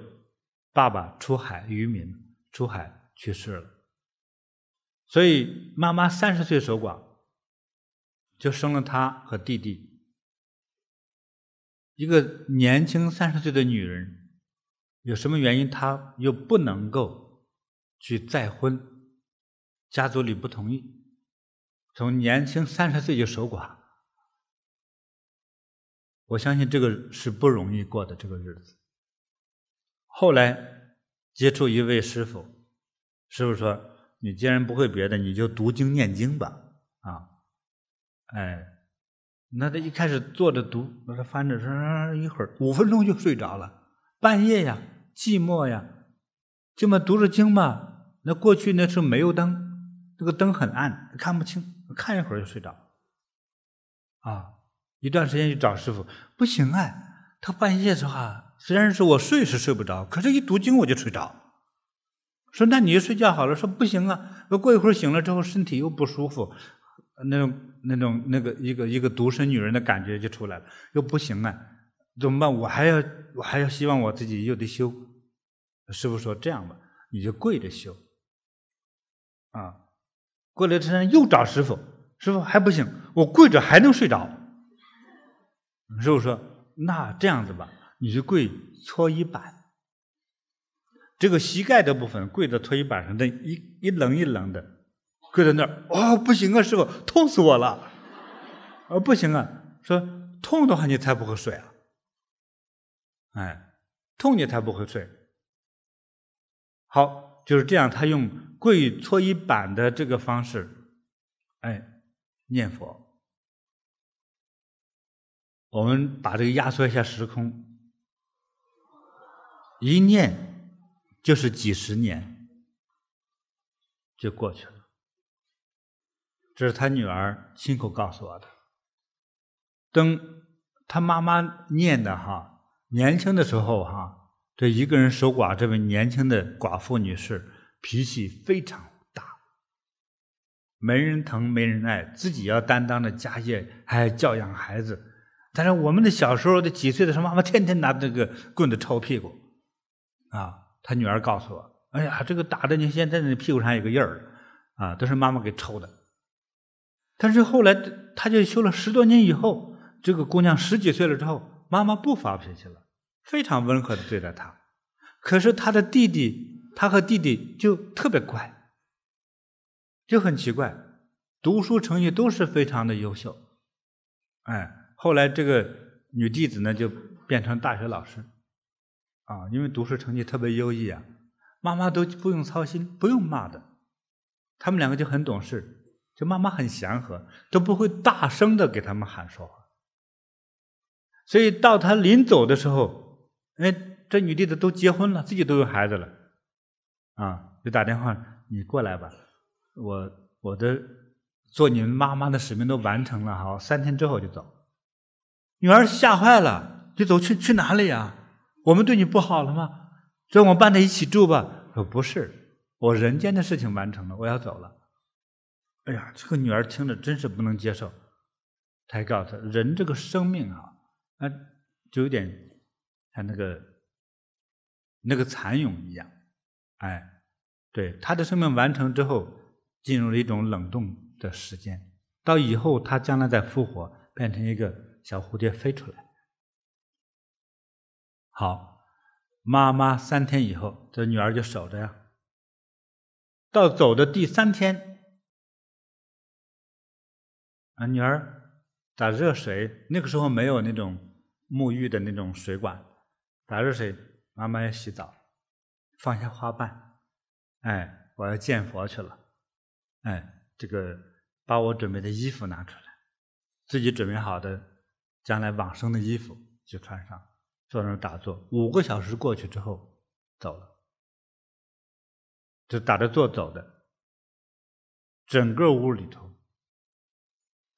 爸爸出海渔民出海去世了，所以妈妈三十岁守寡，就生了她和弟弟。一个年轻三十岁的女人，有什么原因她又不能够去再婚？家族里不同意，从年轻三十岁就守寡，我相信这个是不容易过的这个日子。后来接触一位师傅，师傅说：“你既然不会别的，你就读经念经吧。”啊，哎。那他一开始坐着读，那着翻着，身一会儿五分钟就睡着了。半夜呀，寂寞呀，这么读着经嘛。那过去那是煤油灯，这个灯很暗，看不清，看一会儿就睡着。啊，一段时间去找师傅，不行哎，他半夜的话，啊，虽然是我睡是睡不着，可是一读经我就睡着。说那你就睡觉好了，说不行啊，那过一会儿醒了之后身体又不舒服。那种那种那个一个一个独身女人的感觉就出来了，又不行啊，怎么办？我还要我还要希望我自己又得修，师傅说这样吧，你就跪着修，啊，跪这修又找师傅，师傅还不行，我跪着还能睡着，师傅说那这样子吧，你就跪搓衣板，这个膝盖的部分跪在搓衣板上，那一一棱一棱的。跪在那儿，哦，不行啊，师傅，痛死我了！啊，不行啊，说痛的话，你才不会睡啊！哎，痛你才不会睡。好，就是这样，他用跪搓衣板的这个方式，哎，念佛。我们把这个压缩一下时空，一念就是几十年，就过去了。这是他女儿亲口告诉我的。等他妈妈念的哈，年轻的时候哈，这一个人守寡，这位年轻的寡妇女士脾气非常大，没人疼没人爱，自己要担当着家业，还要教养孩子。但是我们的小时候，的几岁的时候，妈妈天天拿那个棍子抽屁股，啊，他女儿告诉我，哎呀，这个打的你现在的屁股上有个印儿，啊，都是妈妈给抽的。但是后来，她就修了十多年以后，这个姑娘十几岁了之后，妈妈不发脾气了，非常温和的对待她。可是他的弟弟，他和弟弟就特别乖，就很奇怪，读书成绩都是非常的优秀。哎，后来这个女弟子呢，就变成大学老师，啊，因为读书成绩特别优异啊，妈妈都不用操心，不用骂的，他们两个就很懂事。就妈妈很祥和，都不会大声的给他们喊说话。所以到他临走的时候，哎，这女弟子都结婚了，自己都有孩子了，啊，就打电话，你过来吧，我我的做你们妈妈的使命都完成了，好，三天之后就走。女儿吓坏了，就走去去哪里呀？我们对你不好了吗？让以我伴着一起住吧。说不是，我人间的事情完成了，我要走了。哎呀，这个女儿听着真是不能接受。他告诉她，人这个生命啊，哎，就有点像那个那个蚕蛹一样，哎，对，她的生命完成之后，进入了一种冷冻的时间，到以后她将来再复活，变成一个小蝴蝶飞出来。好，妈妈三天以后，这女儿就守着呀。到走的第三天。啊，女儿打热水，那个时候没有那种沐浴的那种水管，打热水，妈妈要洗澡，放下花瓣，哎，我要见佛去了，哎，这个把我准备的衣服拿出来，自己准备好的将来往生的衣服就穿上，坐那儿打坐，五个小时过去之后走了，就打着坐走的，整个屋里头。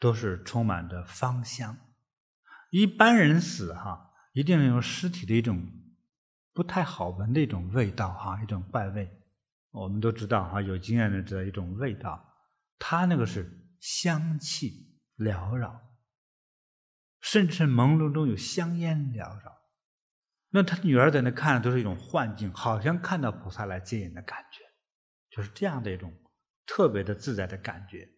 都是充满着芳香，一般人死哈，一定有尸体的一种不太好闻的一种味道哈，一种怪味。我们都知道哈，有经验的知道一种味道，他那个是香气缭绕，甚至朦胧中有香烟缭绕。那他女儿在那看，都是一种幻境，好像看到菩萨来接引的感觉，就是这样的一种特别的自在的感觉。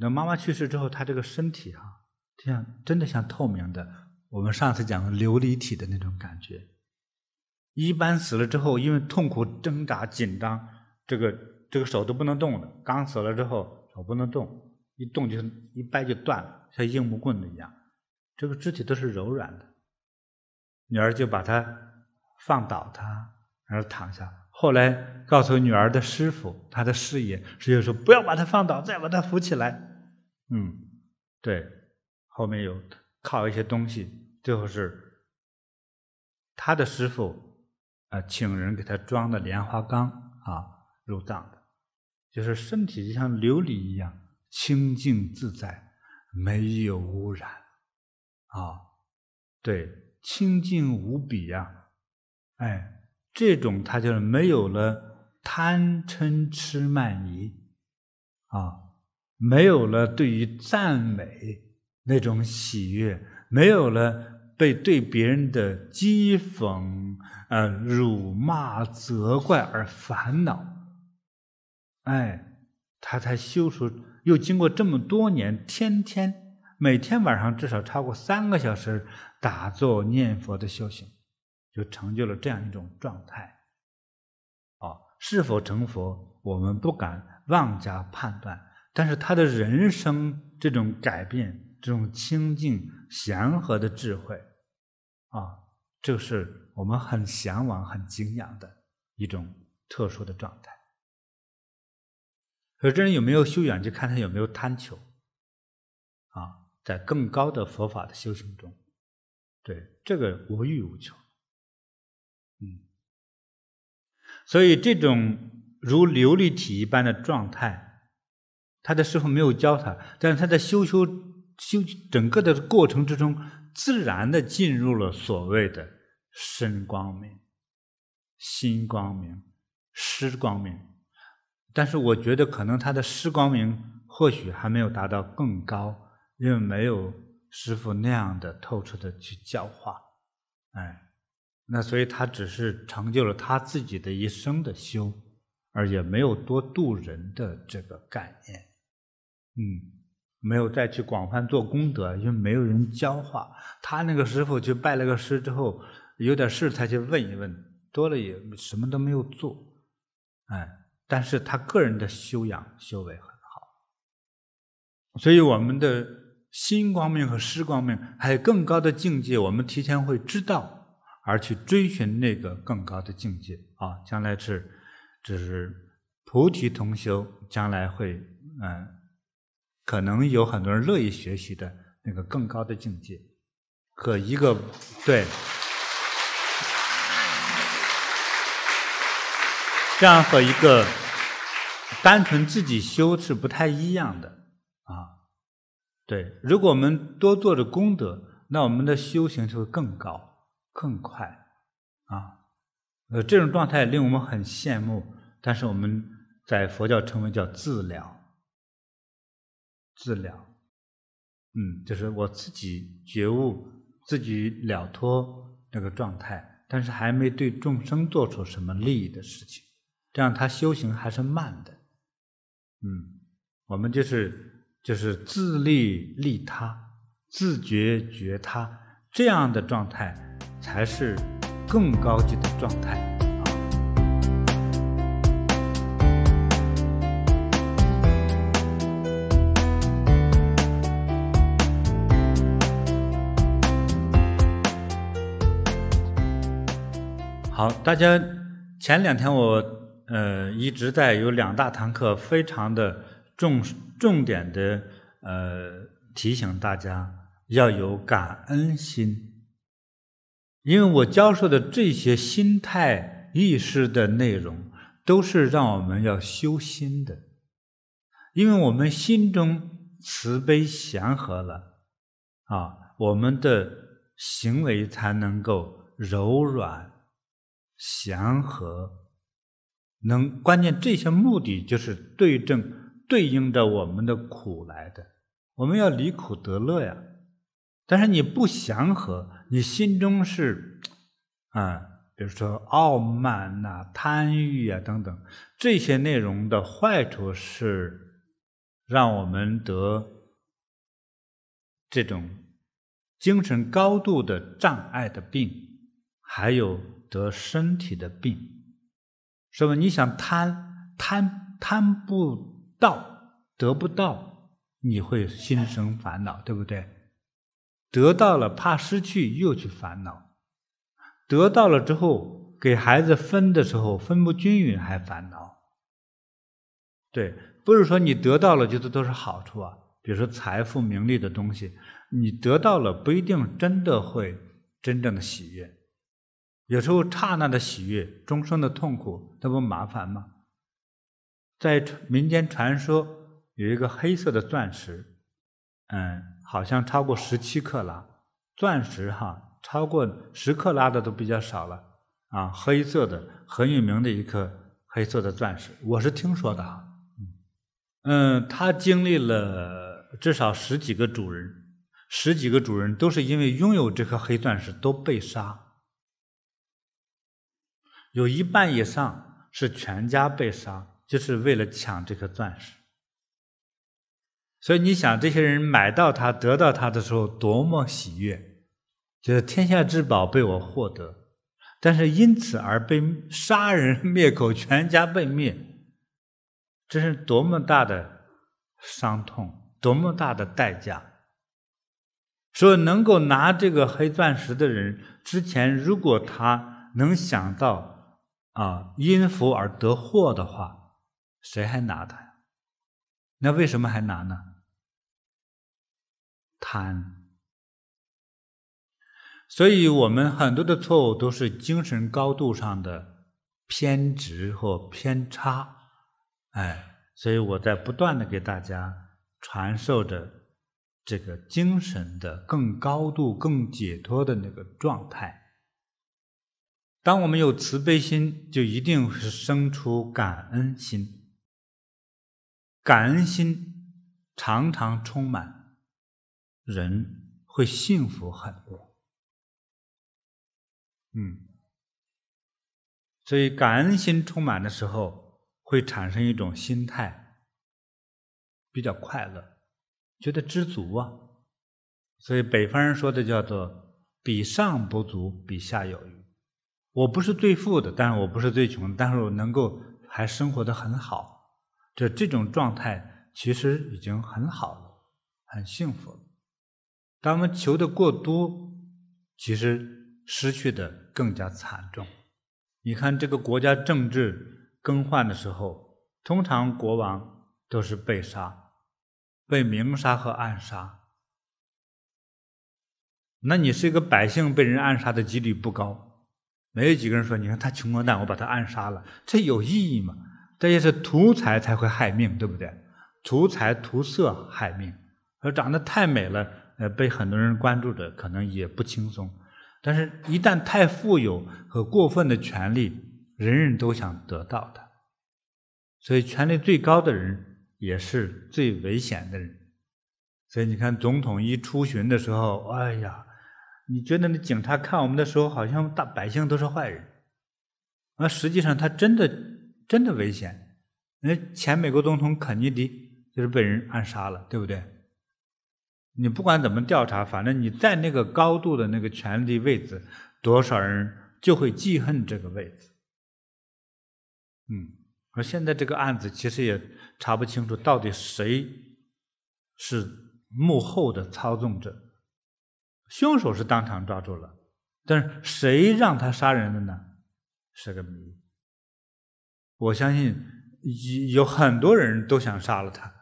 那妈妈去世之后，她这个身体哈，像真的像透明的，我们上次讲琉璃体的那种感觉。一般死了之后，因为痛苦挣扎紧张，这个这个手都不能动了。刚死了之后手不能动，一动就一掰就断了，像硬木棍子一样。这个肢体都是柔软的。女儿就把她放倒，他然后躺下。后来告诉女儿的师傅，他的师爷，师爷说不要把他放倒，再把他扶起来。嗯，对。后面有靠一些东西，最后是他的师傅啊，请人给他装的莲花缸啊入葬的，就是身体就像琉璃一样清净自在，没有污染啊，对，清净无比呀，哎。这种他就是没有了贪嗔痴慢疑啊，没有了对于赞美那种喜悦，没有了被对别人的讥讽啊、辱骂、责怪而烦恼，哎，他才修出，又经过这么多年，天天每天晚上至少超过三个小时打坐念佛的修行。就成就了这样一种状态，啊，是否成佛，我们不敢妄加判断。但是他的人生这种改变、这种清净、祥和的智慧，啊，这是我们很向往、很敬仰的一种特殊的状态。说这人有没有修养，就看他有没有贪求，啊，在更高的佛法的修行中，对这个无欲无求。所以，这种如琉璃体一般的状态，他的师傅没有教他，但是他在修修修整个的过程之中，自然的进入了所谓的身光明、心光明、师光明。但是，我觉得可能他的师光明或许还没有达到更高，因为没有师傅那样的透彻的去教化，哎。那所以他只是成就了他自己的一生的修，而也没有多度人的这个概念，嗯，没有再去广泛做功德，因为没有人教化。他那个师傅去拜了个师之后，有点事才去问一问，多了也什么都没有做，哎，但是他个人的修养修为很好。所以我们的心光明和失光明，还有更高的境界，我们提前会知道。而去追寻那个更高的境界啊，将来是，只是菩提同修，将来会嗯，可能有很多人乐意学习的那个更高的境界和一个对，这样和一个单纯自己修是不太一样的啊。对，如果我们多做着功德，那我们的修行就会更高。更快，啊，呃，这种状态令我们很羡慕。但是我们在佛教称为叫自了，自了，嗯，就是我自己觉悟，自己了脱这个状态，但是还没对众生做出什么利益的事情，这样他修行还是慢的。嗯，我们就是就是自利利他，自觉觉他这样的状态。才是更高级的状态好，大家前两天我呃一直在有两大堂课，非常的重重点的呃提醒大家要有感恩心。因为我教授的这些心态意识的内容，都是让我们要修心的，因为我们心中慈悲祥和了，啊，我们的行为才能够柔软、祥和，能关键这些目的就是对症对应着我们的苦来的，我们要离苦得乐呀。但是你不祥和。你心中是，啊，比如说傲慢呐、贪欲呀等等这些内容的坏处是，让我们得这种精神高度的障碍的病，还有得身体的病，是吧？你想贪贪贪不到得不到，你会心生烦恼，对不对？得到了，怕失去又去烦恼；得到了之后，给孩子分的时候分不均匀还烦恼。对，不是说你得到了就是都是好处啊。比如说财富、名利的东西，你得到了不一定真的会真正的喜悦。有时候刹那的喜悦，终生的痛苦，那不麻烦吗？在民间传说有一个黑色的钻石，嗯。好像超过十七克拉，钻石哈，超过十克拉的都比较少了啊。黑色的很有名的一颗黑色的钻石，我是听说的哈。嗯，它经历了至少十几个主人，十几个主人都是因为拥有这颗黑钻石都被杀，有一半以上是全家被杀，就是为了抢这颗钻石。所以你想，这些人买到它、得到它的时候多么喜悦，就是天下之宝被我获得，但是因此而被杀人灭口、全家被灭，这是多么大的伤痛，多么大的代价。说能够拿这个黑钻石的人，之前如果他能想到啊因福而得祸的话，谁还拿它？那为什么还拿呢？贪，所以，我们很多的错误都是精神高度上的偏执或偏差。哎，所以我在不断的给大家传授着这个精神的更高度、更解脱的那个状态。当我们有慈悲心，就一定是生出感恩心。感恩心常常充满。人会幸福很多，嗯，所以感恩心充满的时候，会产生一种心态，比较快乐，觉得知足啊。所以北方人说的叫做“比上不足，比下有余”。我不是最富的，但是我不是最穷，但是我能够还生活的很好，这这种状态其实已经很好了，很幸福了。当我们求的过多，其实失去的更加惨重。你看，这个国家政治更换的时候，通常国王都是被杀、被明杀和暗杀。那你是一个百姓，被人暗杀的几率不高，没有几个人说：“你看他穷光蛋，我把他暗杀了，这有意义吗？”这也是图财才会害命，对不对？图财图色害命，而长得太美了。呃，被很多人关注的可能也不轻松，但是，一旦太富有和过分的权利，人人都想得到它，所以权力最高的人也是最危险的人。所以你看，总统一出巡的时候，哎呀，你觉得那警察看我们的时候，好像大百姓都是坏人，那实际上他真的真的危险。那前美国总统肯尼迪就是被人暗杀了，对不对？你不管怎么调查，反正你在那个高度的那个权力位置，多少人就会记恨这个位置。嗯，而现在这个案子其实也查不清楚，到底谁是幕后的操纵者？凶手是当场抓住了，但是谁让他杀人的呢？是个谜。我相信有有很多人都想杀了他。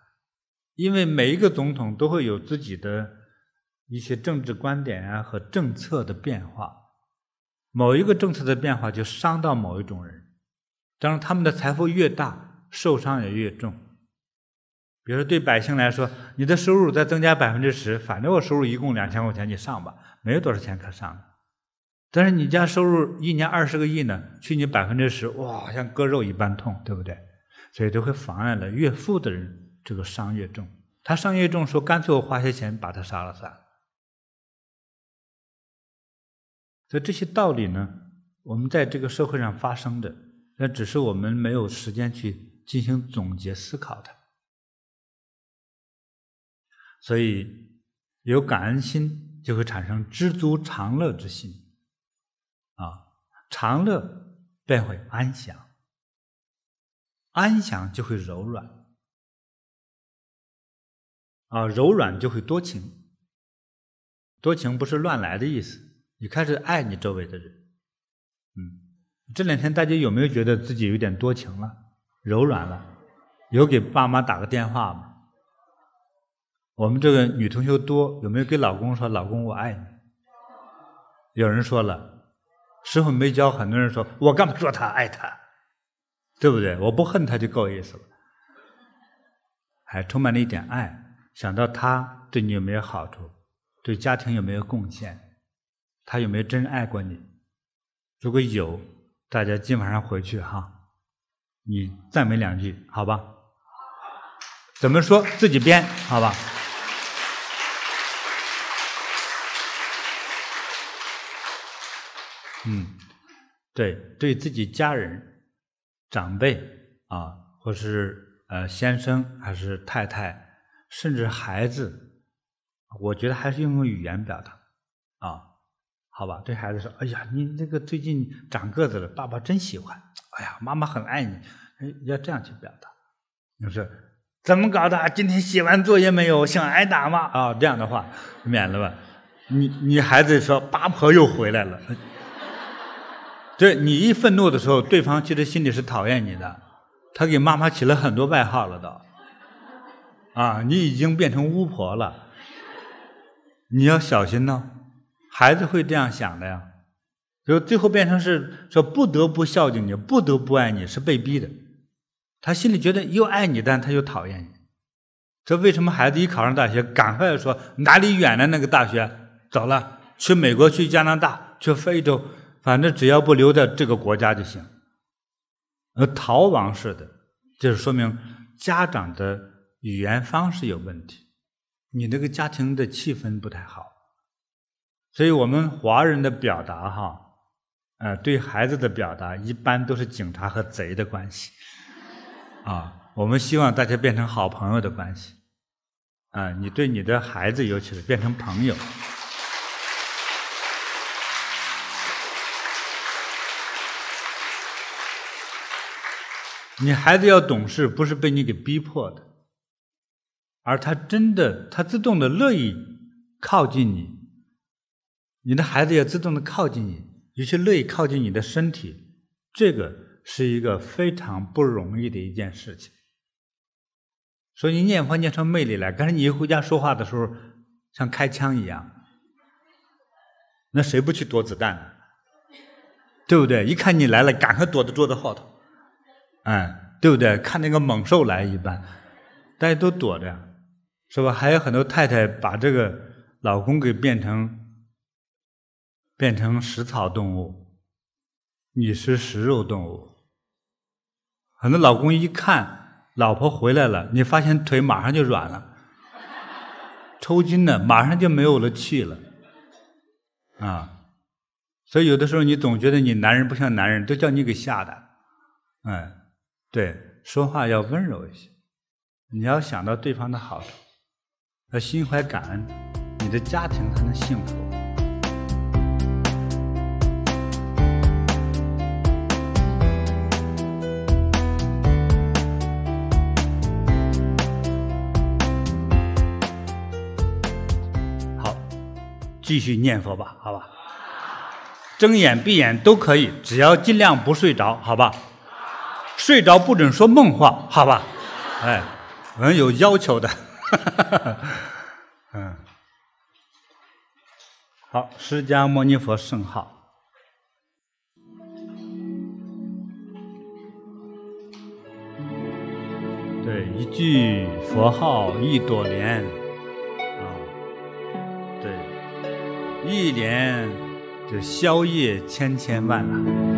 因为每一个总统都会有自己的，一些政治观点啊和政策的变化，某一个政策的变化就伤到某一种人，当然他们的财富越大，受伤也越重。比如说对百姓来说，你的收入再增加百分之十，反正我收入一共两千块钱，你上吧，没有多少钱可上。但是你家收入一年二十个亿呢，去你百分之十，哇，像割肉一般痛，对不对？所以都会妨碍了越富的人。这个伤越重，他伤越重，说干脆我花些钱把他杀了算了。所以这些道理呢，我们在这个社会上发生的，那只是我们没有时间去进行总结思考的。所以有感恩心，就会产生知足常乐之心，啊，常乐便会安详，安详就会柔软。啊，柔软就会多情，多情不是乱来的意思。你开始爱你周围的人，嗯，这两天大家有没有觉得自己有点多情了，柔软了？有给爸妈打个电话吗？我们这个女同学多，有没有给老公说“老公，我爱你”？有人说了，师傅没教，很多人说：“我干嘛说他爱他？对不对？我不恨他就够意思了，还充满了一点爱。”想到他对你有没有好处，对家庭有没有贡献，他有没有真爱过你？如果有，大家今晚上回去哈，你赞美两句，好吧？怎么说自己编，好吧？嗯，对，对自己家人、长辈啊，或是呃先生还是太太。甚至孩子，我觉得还是用语言表达啊，好吧？对孩子说：“哎呀，你那个最近长个子了，爸爸真喜欢。哎呀，妈妈很爱你，要这样去表达。”就是怎么搞的？今天写完作业没有？想挨打吗？啊，这样的话免了吧。你你孩子说八婆又回来了，这你一愤怒的时候，对方其实心里是讨厌你的，他给妈妈起了很多外号了都。啊，你已经变成巫婆了，你要小心呢。孩子会这样想的呀，就最后变成是说不得不孝敬你，不得不爱你，是被逼的。他心里觉得又爱你，但他又讨厌你。这为什么孩子一考上大学，赶快说哪里远的那个大学走了，去美国，去加拿大，去非洲，反正只要不留在这个国家就行，呃，逃亡式的，就是说明家长的。语言方式有问题，你那个家庭的气氛不太好，所以我们华人的表达哈，呃，对孩子的表达一般都是警察和贼的关系，啊，我们希望大家变成好朋友的关系，啊，你对你的孩子，尤其是变成朋友，你孩子要懂事，不是被你给逼迫的。而他真的，他自动的乐意靠近你，你的孩子也自动的靠近你，尤其乐意靠近你的身体，这个是一个非常不容易的一件事情。所以你念佛念出魅力来，可是你一回家说话的时候，像开枪一样，那谁不去躲子弹呢？对不对？一看你来了，赶快躲到桌子后头，哎，对不对？看那个猛兽来一般，大家都躲着。是吧？还有很多太太把这个老公给变成变成食草动物，你是食肉动物。很多老公一看老婆回来了，你发现腿马上就软了，抽筋了，马上就没有了气了。啊，所以有的时候你总觉得你男人不像男人，都叫你给吓的。嗯，对，说话要温柔一些，你要想到对方的好处。要心怀感恩，你的家庭才能幸福。好，继续念佛吧，好吧。睁眼闭眼都可以，只要尽量不睡着，好吧。睡着不准说梦话，好吧。哎，我们有要求的。哈哈哈！哈嗯，好，释迦牟尼佛圣号，对，一句佛号一朵莲，啊，对，一莲就消业千千万了。